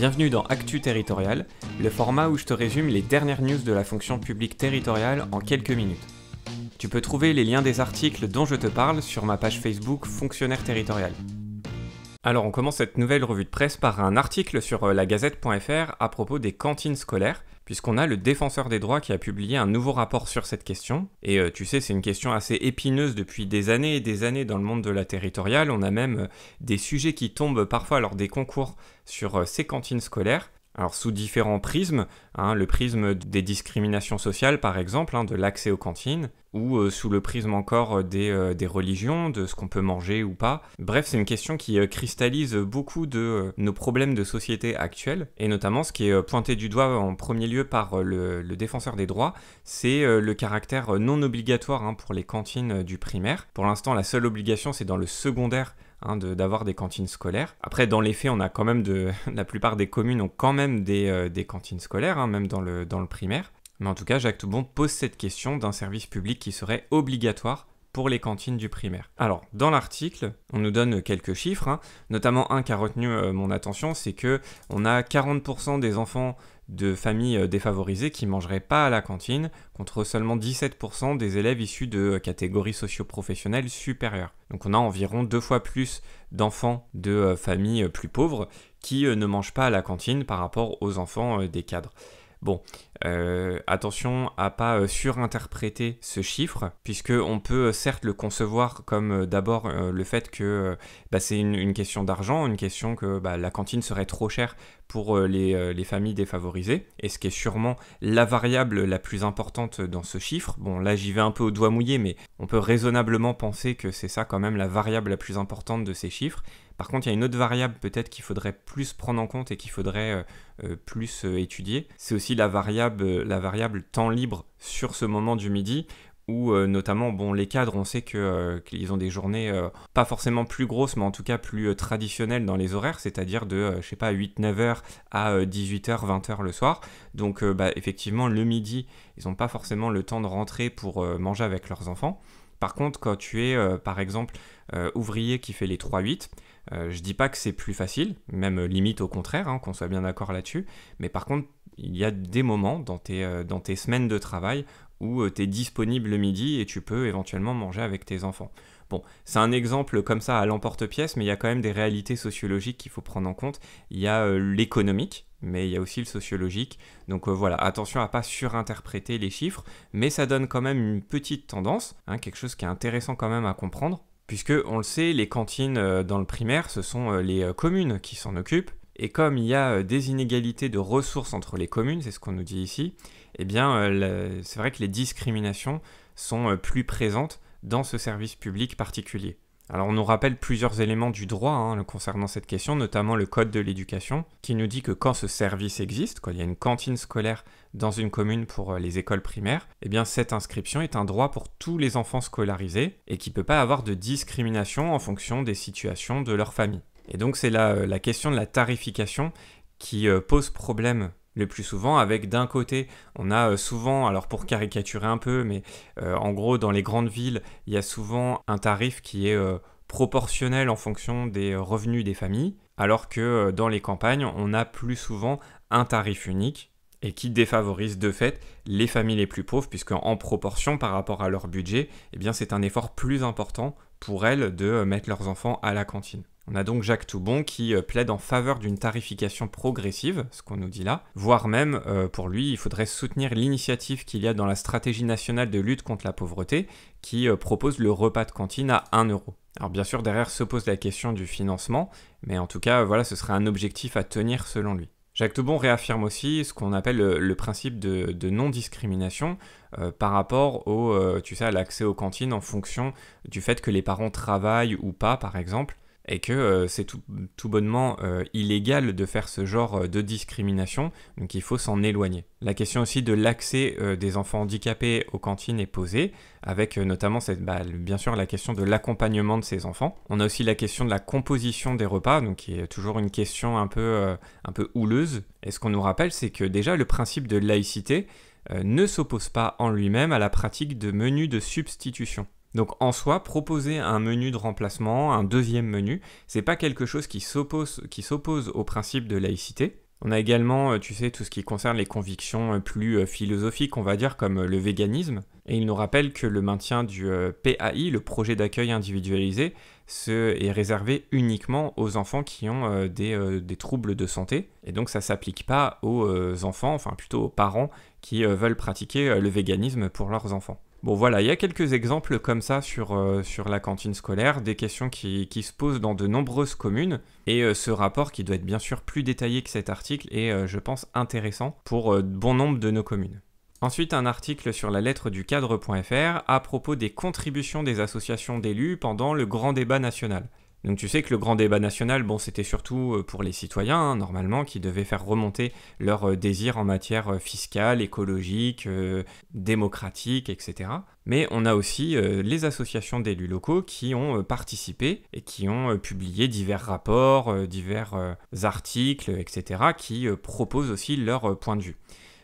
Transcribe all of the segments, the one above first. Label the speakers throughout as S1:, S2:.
S1: Bienvenue dans Actu Territorial, le format où je te résume les dernières news de la fonction publique territoriale en quelques minutes. Tu peux trouver les liens des articles dont je te parle sur ma page Facebook Fonctionnaire Territorial. Alors on commence cette nouvelle revue de presse par un article sur euh, la gazette.fr à propos des cantines scolaires puisqu'on a le défenseur des droits qui a publié un nouveau rapport sur cette question. Et euh, tu sais, c'est une question assez épineuse depuis des années et des années dans le monde de la territoriale. On a même euh, des sujets qui tombent parfois lors des concours sur euh, ces cantines scolaires. Alors sous différents prismes, hein, le prisme des discriminations sociales par exemple, hein, de l'accès aux cantines, ou euh, sous le prisme encore euh, euh, des, religions, de ce qu'on peut manger ou pas. Bref, c'est une question qui cristallise beaucoup de nos problèmes de société actuels, et notamment ce qui est pointé du doigt en premier lieu par le, défenseur des droits, c'est le caractère non obligatoire hein, pour les cantines du primaire. Pour l'instant, la seule obligation, c'est dans le secondaire Hein, d'avoir des cantines scolaires. Après, dans les faits, on a quand même de, la plupart des communes ont quand même des, euh, cantines scolaires, hein, même dans le, dans le primaire. Mais en tout cas, Jacques Toubon pose cette question d'un service public qui serait obligatoire pour les cantines du primaire. Alors, dans l'article, on nous donne quelques chiffres, hein. notamment un qui a retenu euh, mon attention, c'est que on a 40% des enfants de familles euh, défavorisées qui mangeraient pas à la cantine, contre seulement 17% des élèves issus de euh, catégories socio-professionnelles supérieures. Donc on a environ deux fois plus d'enfants de familles plus pauvres qui ne mangent pas à la cantine par rapport aux enfants des cadres. Bon, euh, attention à pas euh, surinterpréter ce chiffre, puisque on peut euh, certes le concevoir comme d'abord le fait que bah, c'est une, question d'argent, une question que bah, la cantine serait trop chère pour les, les, familles défavorisées, et ce qui est sûrement la variable la plus importante dans ce chiffre. Bon, là j'y vais un peu au doigt mouillé, mais on peut raisonnablement penser que c'est ça quand même la variable la plus importante de ces chiffres. Par contre, il y a une autre variable peut-être qu'il faudrait plus prendre en compte et qu'il faudrait euh, euh, plus euh, étudier. C'est aussi la variable, la variable temps libre sur ce moment du midi où notamment bon, les cadres, on sait qu'ils ont des journées pas forcément plus grosses, mais en tout cas plus traditionnelles dans les horaires, c'est-à-dire de, je sais pas, 8-9h à 18h, 20h le soir. Donc bah, effectivement, le midi, ils n'ont pas forcément le temps de rentrer pour manger avec leurs enfants. Par contre, quand tu es, par exemple, ouvrier qui fait les 3-8, euh, je dis pas que c'est plus facile, même limite au contraire, hein, qu'on soit bien d'accord là-dessus, mais par contre, il y a des moments dans tes, euh, dans tes semaines de travail où euh, tu es disponible le midi et tu peux éventuellement manger avec tes enfants. Bon, c'est un exemple comme ça à l'emporte-pièce, mais il y a quand même des réalités sociologiques qu'il faut prendre en compte. Il y a l'économique, mais il y a aussi le sociologique. Donc voilà, attention à pas surinterpréter les chiffres, mais ça donne quand même une petite tendance, hein, quelque chose qui est intéressant quand même à comprendre puisque on le sait, les cantines euh, dans le primaire, ce sont euh, les euh, communes qui s'en occupent. Et comme il y a des inégalités de ressources entre les communes, c'est ce qu'on nous dit ici, eh bien, c'est vrai que les discriminations sont plus présentes dans ce service public particulier. Alors on nous rappelle plusieurs éléments du droit hein, concernant cette question, notamment le Code de l'éducation, qui nous dit que quand ce service existe, quand il y a une cantine scolaire dans une commune pour euh, les écoles primaires, eh bien cette inscription est un droit pour tous les enfants scolarisés et qui ne peut pas avoir de discrimination en fonction des situations de leur famille. Et donc c'est la euh, question de la tarification qui euh, pose problème le plus souvent avec d'un côté, on a euh, souvent, alors pour caricaturer un peu, mais euh, en gros dans les grandes villes, il y a souvent un tarif qui est euh, proportionnel en fonction des revenus des familles, alors que dans les campagnes, on a plus souvent un tarif unique et qui défavorise de fait les familles les plus pauvres, puisque en proportion par rapport à leur budget, eh bien c'est un effort plus important pour elles de mettre leurs enfants à la cantine. On a donc Jacques Toubon qui euh, plaide en faveur d'une tarification progressive, ce qu'on nous dit là, voire même, euh, pour lui, il faudrait soutenir l'initiative qu'il y a dans la stratégie nationale de lutte contre la pauvreté, qui euh, propose le repas de cantine à 1 euro. Alors bien sûr, derrière se pose la question du financement, mais en tout cas, voilà, ce serait un objectif à tenir selon lui. Jacques Toubon réaffirme aussi ce qu'on appelle le, principe de, non-discrimination par rapport au, tu sais, à l'accès aux cantines en fonction du fait que les parents travaillent ou pas, par exemple et que euh, c'est tout, bonnement euh, illégal de faire ce genre euh, de discrimination, donc il faut s'en éloigner. La question aussi de l'accès des enfants handicapés aux cantines est posée, avec notamment cette, bah, bien sûr la question de l'accompagnement de ces enfants. On a aussi la question de la composition des repas, donc qui est toujours une question un peu, un peu houleuse. Et ce qu'on nous rappelle, c'est que déjà le principe de laïcité ne s'oppose pas en lui-même à la pratique de menus de substitution. Donc en soi, proposer un menu de remplacement, un deuxième menu, c'est pas quelque chose qui s'oppose, qui s'oppose au principe de laïcité. On a également, euh, tu sais, tout ce qui concerne les convictions euh, plus euh, philosophiques, on va dire, comme le véganisme. Et il nous rappelle que le maintien du PAI, le projet d'accueil individualisé, est réservé uniquement aux enfants qui ont des, des troubles de santé. Et donc ça s'applique pas aux enfants, enfin plutôt aux parents qui veulent pratiquer le véganisme pour leurs enfants. Bon voilà, il y a quelques exemples comme ça sur, euh, la cantine scolaire, des questions qui, se posent dans de nombreuses communes, et euh, ce rapport qui doit être bien sûr plus détaillé que cet article est, euh, je pense, intéressant pour bon nombre de nos communes. Ensuite, un article sur la lettre du cadre.fr à propos des contributions des associations d'élus pendant le grand débat national. Donc tu sais que le grand débat national, bon, c'était surtout euh, pour les citoyens, hein, normalement, qui devaient faire remonter leurs euh, désirs en matière euh, fiscale, écologique, démocratique, etc. Mais on a aussi les associations d'élus locaux qui ont participé et qui ont publié divers rapports, divers articles, etc., qui proposent aussi leur point de vue.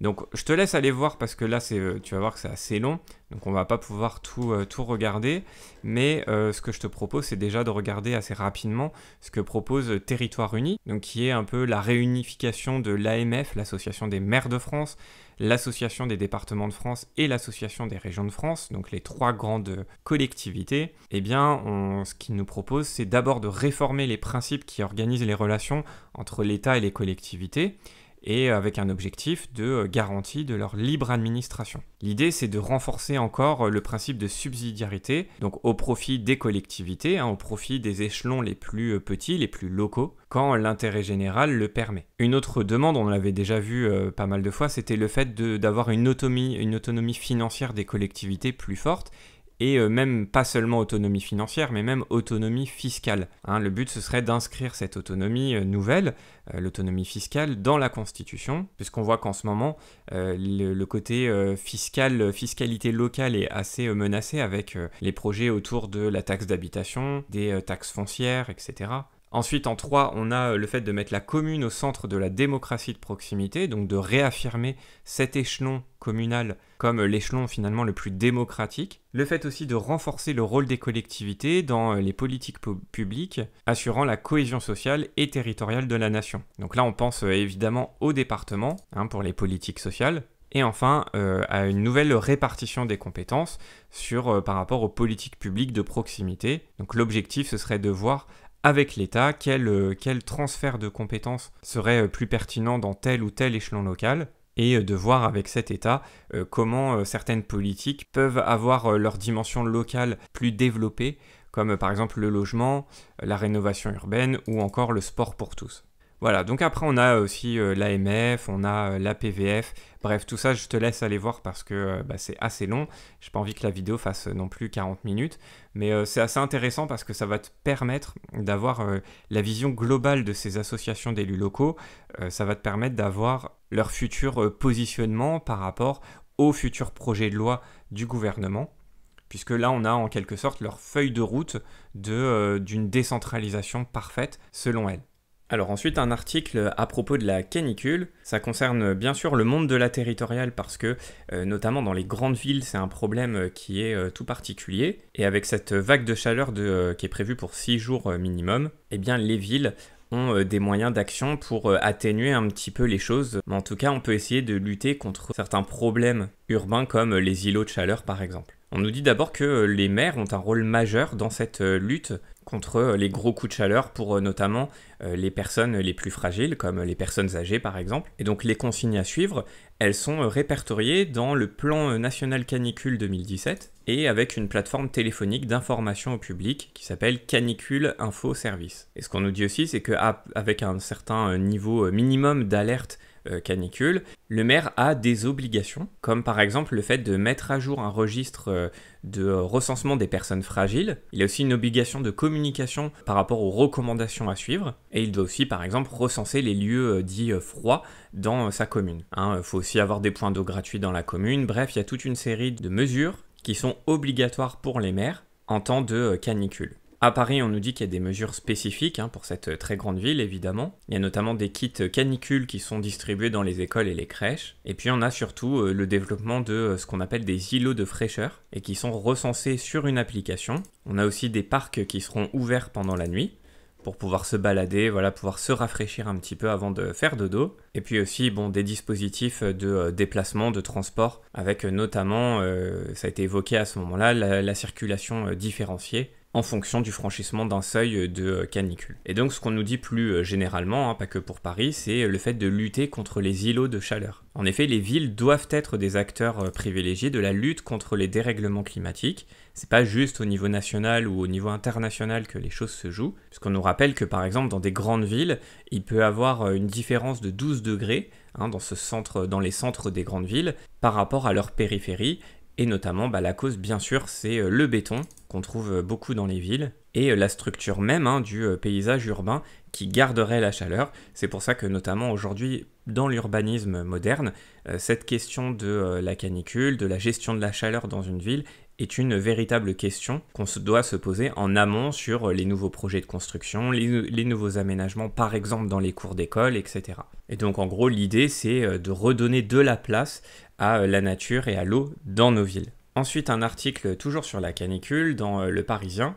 S1: Donc je te laisse aller voir parce que là c'est, euh, tu vas voir que c'est assez long, donc on va pas pouvoir tout, euh, regarder, mais euh, ce que je te propose c'est déjà de regarder assez rapidement ce que propose Territoire Uni, donc qui est un peu la réunification de l'AMF, l'association des maires de France, l'association des départements de France et l'association des régions de France, donc les trois grandes collectivités. Eh bien ce qu'ils nous proposent c'est d'abord de réformer les principes qui organisent les relations entre l'État et les collectivités et avec un objectif de euh, garantie de leur libre administration. L'idée, c'est de renforcer encore euh, le principe de subsidiarité, donc au profit des collectivités, hein, au profit des échelons les plus euh, petits, les plus locaux, quand l'intérêt général le permet. Une autre demande, on l'avait déjà vu pas mal de fois, c'était le fait d'avoir une une autonomie financière des collectivités plus forte et euh, même pas seulement autonomie financière, mais même autonomie fiscale. Hein. le but, ce serait d'inscrire cette autonomie euh, nouvelle, euh, l'autonomie fiscale, dans la Constitution, puisqu'on voit qu'en ce moment, le, côté fiscal, fiscalité locale est assez menacé avec les projets autour de la taxe d'habitation, des taxes foncières, etc. Ensuite, en 3, on a euh, le fait de mettre la commune au centre de la démocratie de proximité, donc de réaffirmer cet échelon communal comme l'échelon finalement le plus démocratique. Le fait aussi de renforcer le rôle des collectivités dans euh, les politiques publiques, assurant la cohésion sociale et territoriale de la nation. Donc là, on pense euh, évidemment au département hein, pour les politiques sociales, et enfin à une nouvelle répartition des compétences sur, par rapport aux politiques publiques de proximité. Donc l'objectif ce serait de voir avec l'État, euh, quel, transfert de compétences serait euh, plus pertinent dans tel ou tel échelon local, et euh, de voir avec cet État comment certaines politiques peuvent avoir leur dimension locale plus développée, comme par exemple le logement, la rénovation urbaine ou encore le sport pour tous. Voilà, donc après on a euh, aussi euh, l'AMF, on a euh, la PVF, bref, tout ça je te laisse aller voir parce que bah, c'est assez long, j'ai pas envie que la vidéo fasse non plus 40 minutes, mais c'est assez intéressant parce que ça va te permettre d'avoir la vision globale de ces associations d'élus locaux, ça va te permettre d'avoir leur futur positionnement par rapport au futur projet de loi du gouvernement puisque là on a en quelque sorte leur feuille de route d'une de, décentralisation parfaite selon elle. Alors ensuite un article à propos de la canicule. Ça concerne euh, bien sûr le monde de la territoriale parce que euh, notamment dans les grandes villes c'est un problème euh, qui est tout particulier. Et avec cette vague de chaleur qui est prévue pour 6 jours minimum, eh bien les villes ont des moyens d'action pour atténuer un petit peu les choses. Mais en tout cas on peut essayer de lutter contre certains problèmes urbains comme les îlots de chaleur par exemple. On nous dit d'abord que euh, les maires ont un rôle majeur dans cette euh, lutte contre euh, les gros coups de chaleur pour notamment les personnes les plus fragiles, comme les personnes âgées par exemple. Et donc les consignes à suivre, elles sont répertoriées dans le plan national canicule 2017 et avec une plateforme téléphonique d'information au public qui s'appelle Canicule Info Service. Et ce qu'on nous dit aussi, c'est qu'avec un certain niveau minimum d'alerte euh, canicule, le maire a des obligations, comme par exemple le fait de mettre à jour un registre euh, de recensement des personnes fragiles. Il a aussi une obligation de communication par rapport aux recommandations à suivre. Et il doit aussi, par exemple, recenser les lieux euh, dits froids dans sa commune. Il hein, faut aussi avoir des points d'eau gratuits dans la commune. Bref, il y a toute une série de mesures qui sont obligatoires pour les maires en temps de canicule. À Paris, on nous dit qu'il y a des mesures spécifiques hein, pour cette euh, très grande ville, évidemment. Il y a notamment des kits euh, canicules qui sont distribués dans les écoles et les crèches. Et puis on a surtout euh, le développement de ce qu'on appelle des îlots de fraîcheur et qui sont recensés sur une application. On a aussi des parcs qui seront ouverts pendant la nuit pour pouvoir se balader, voilà, pouvoir se rafraîchir un petit peu avant de faire dodo. Et puis aussi, bon, des dispositifs de déplacement, de transport, avec notamment, ça a été évoqué à ce moment-là, la circulation différenciée, en fonction du franchissement d'un seuil de euh, canicule. Et donc ce qu'on nous dit plus euh, généralement, hein, pas que pour Paris, c'est euh, le fait de lutter contre les îlots de chaleur. En effet, les villes doivent être des acteurs privilégiés de la lutte contre les dérèglements climatiques. C'est pas juste au niveau national ou au niveau international que les choses se jouent, puisqu'on nous rappelle que par exemple dans des grandes villes, il peut avoir une différence de 12 degrés hein, dans, ce centre, dans les centres des grandes villes par rapport à leur périphérie, et notamment, bah, la cause, bien sûr, c'est euh, le béton qu'on trouve euh, beaucoup dans les villes et euh, la structure même hein, du paysage urbain qui garderait la chaleur. C'est pour ça que notamment aujourd'hui, dans l'urbanisme moderne, cette question de la canicule, de la gestion de la chaleur dans une ville est une véritable question qu'on doit se poser en amont sur les nouveaux projets de construction, les, les nouveaux aménagements, par exemple dans les cours d'école, etc. Et donc en gros, l'idée, c'est de redonner de la place à euh, la nature et à l'eau dans nos villes. Ensuite, un article toujours sur la canicule dans euh, Le Parisien.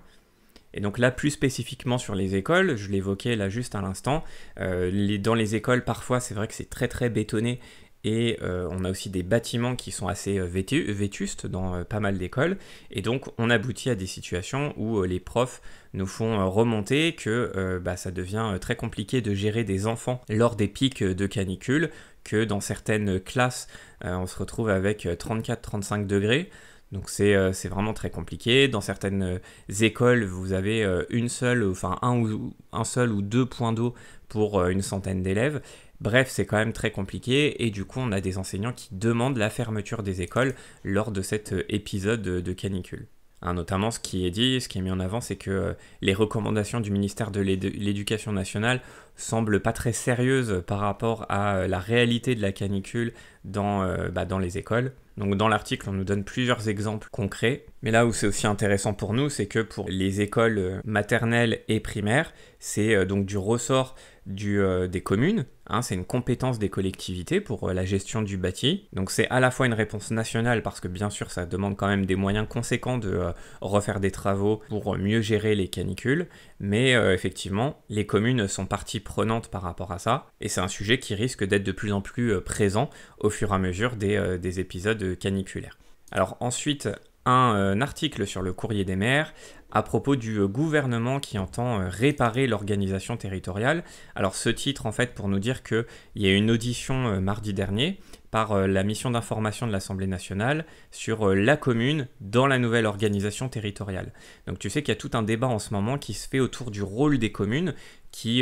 S1: Et donc là, plus spécifiquement sur les écoles, je l'évoquais là juste à l'instant, euh, dans les écoles, parfois, c'est vrai que c'est très très bétonné et euh, on a aussi des bâtiments qui sont assez euh, vétustes dans euh, pas mal d'écoles. Et donc on aboutit à des situations où les profs nous font remonter que bah, ça devient très compliqué de gérer des enfants lors des pics de canicule, que dans certaines classes on se retrouve avec 34-35 degrés. Donc c'est vraiment très compliqué. Dans certaines écoles, vous avez une seule, enfin un, un seul ou deux points d'eau pour une centaine d'élèves. Bref, c'est quand même très compliqué et du coup on a des enseignants qui demandent la fermeture des écoles lors de cet euh, épisode de canicule. Hein, notamment ce qui est dit, ce qui est mis en avant, c'est que euh, les recommandations du ministère de l'Éducation nationale semblent pas très sérieuses par rapport à euh, la réalité de la canicule bah, dans, les écoles. Donc dans l'article, on nous donne plusieurs exemples concrets. Mais là où c'est aussi intéressant pour nous, c'est que pour les écoles maternelles et primaires, c'est donc du ressort des communes Hein, c'est une compétence des collectivités pour euh, la gestion du bâti. Donc c'est à la fois une réponse nationale parce que bien sûr ça demande quand même des moyens conséquents de euh, refaire des travaux pour euh, mieux gérer les canicules, mais effectivement les communes sont partie prenante par rapport à ça et c'est un sujet qui risque d'être de plus en plus présent au fur et à mesure des, des épisodes caniculaires. Alors ensuite, un, article sur le courrier des maires à propos du euh, gouvernement qui entend euh, réparer l'organisation territoriale. Alors ce titre en fait pour nous dire qu'il y a eu une audition euh, mardi dernier par la mission d'information de l'Assemblée nationale sur la commune dans la nouvelle organisation territoriale. Donc tu sais qu'il y a tout un débat en ce moment qui se fait autour du rôle des communes qui,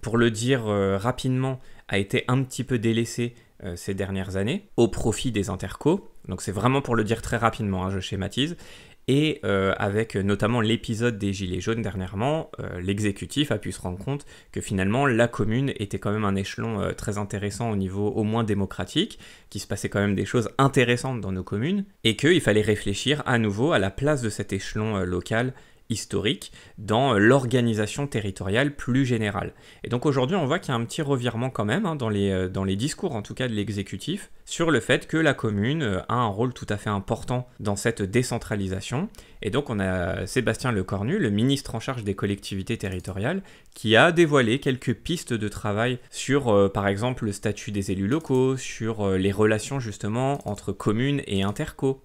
S1: pour le dire rapidement, a été un petit peu délaissé ces dernières années au profit des intercos. Donc c'est vraiment pour le dire très rapidement, hein, je schématise. Et euh, avec euh, notamment l'épisode des Gilets jaunes dernièrement, euh, l'exécutif a pu se rendre compte que finalement la commune était quand même un échelon très intéressant au niveau au moins démocratique, qu'il se passait quand même des choses intéressantes dans nos communes, et qu'il fallait réfléchir à nouveau à la place de cet échelon local historique dans l'organisation territoriale plus générale. Et donc aujourd'hui, on voit qu'il y a un petit revirement quand même hein, dans, les, euh, dans les discours, en tout cas de l'exécutif, sur le fait que la commune euh, a un rôle tout à fait important dans cette décentralisation. Et donc on a Sébastien Lecornu, le ministre en charge des collectivités territoriales, qui a dévoilé quelques pistes de travail sur, euh, par exemple, le statut des élus locaux, sur les relations justement entre communes et interco,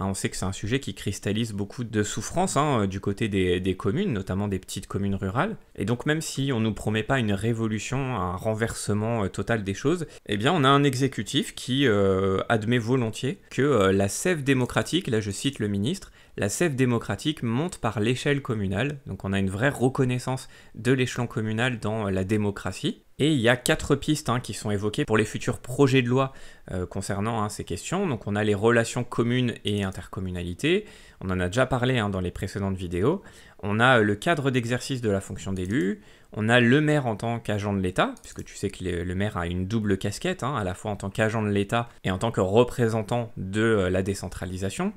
S1: Hein, on sait que c'est un sujet qui cristallise beaucoup de souffrances hein, euh, du côté des, communes, notamment des petites communes rurales. Et donc même si on ne nous promet pas une révolution, un renversement euh, total des choses, eh bien on a un exécutif qui euh, admet volontiers que la sève démocratique, là je cite le ministre, la sève démocratique monte par l'échelle communale, donc on a une vraie reconnaissance de l'échelon communal dans la démocratie. Et il y a quatre pistes hein, qui sont évoquées pour les futurs projets de loi euh, concernant hein, ces questions. Donc on a les relations communes et intercommunalités, on en a déjà parlé hein, dans les précédentes vidéos, on a le cadre d'exercice de la fonction d'élu, on a le maire en tant qu'agent de l'État, puisque tu sais que le, maire a une double casquette, à la fois en tant qu'agent de l'État et en tant que représentant de euh, la décentralisation,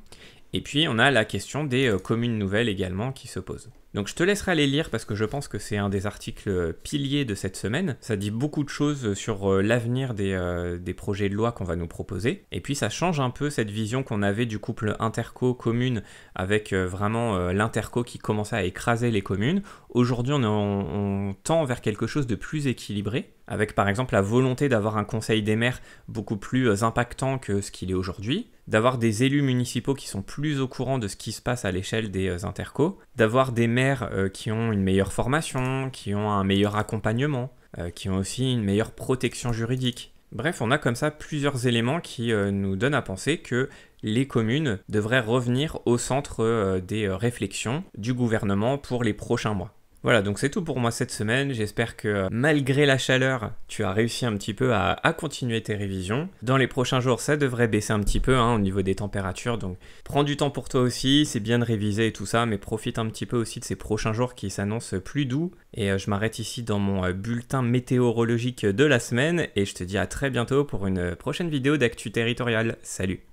S1: et puis on a la question des euh, communes nouvelles également qui se posent. Donc je te laisserai aller lire parce que je pense que c'est un des articles euh, piliers de cette semaine. Ça dit beaucoup de choses euh, sur l'avenir des, projets de loi qu'on va nous proposer. Et puis ça change un peu cette vision qu'on avait du couple interco-commune avec vraiment l'interco qui commençait à écraser les communes. Aujourd'hui on, on tend vers quelque chose de plus équilibré avec par exemple la volonté d'avoir un conseil des maires beaucoup plus impactant que ce qu'il est aujourd'hui d'avoir des élus municipaux qui sont plus au courant de ce qui se passe à l'échelle des euh, intercos, d'avoir des maires euh, qui ont une meilleure formation, qui ont un meilleur accompagnement, euh, qui ont aussi une meilleure protection juridique. Bref, on a comme ça plusieurs éléments qui nous donnent à penser que les communes devraient revenir au centre des réflexions du gouvernement pour les prochains mois. Voilà, donc c'est tout pour moi cette semaine. J'espère que malgré la chaleur, tu as réussi un petit peu à, continuer tes révisions. Dans les prochains jours, ça devrait baisser un petit peu hein, au niveau des températures. Donc prends du temps pour toi aussi, c'est bien de réviser et tout ça, mais profite un petit peu aussi de ces prochains jours qui s'annoncent plus doux. Et euh, je m'arrête ici dans mon euh, bulletin météorologique de la semaine et je te dis à très bientôt pour une euh, prochaine vidéo d'actu territoriale. Salut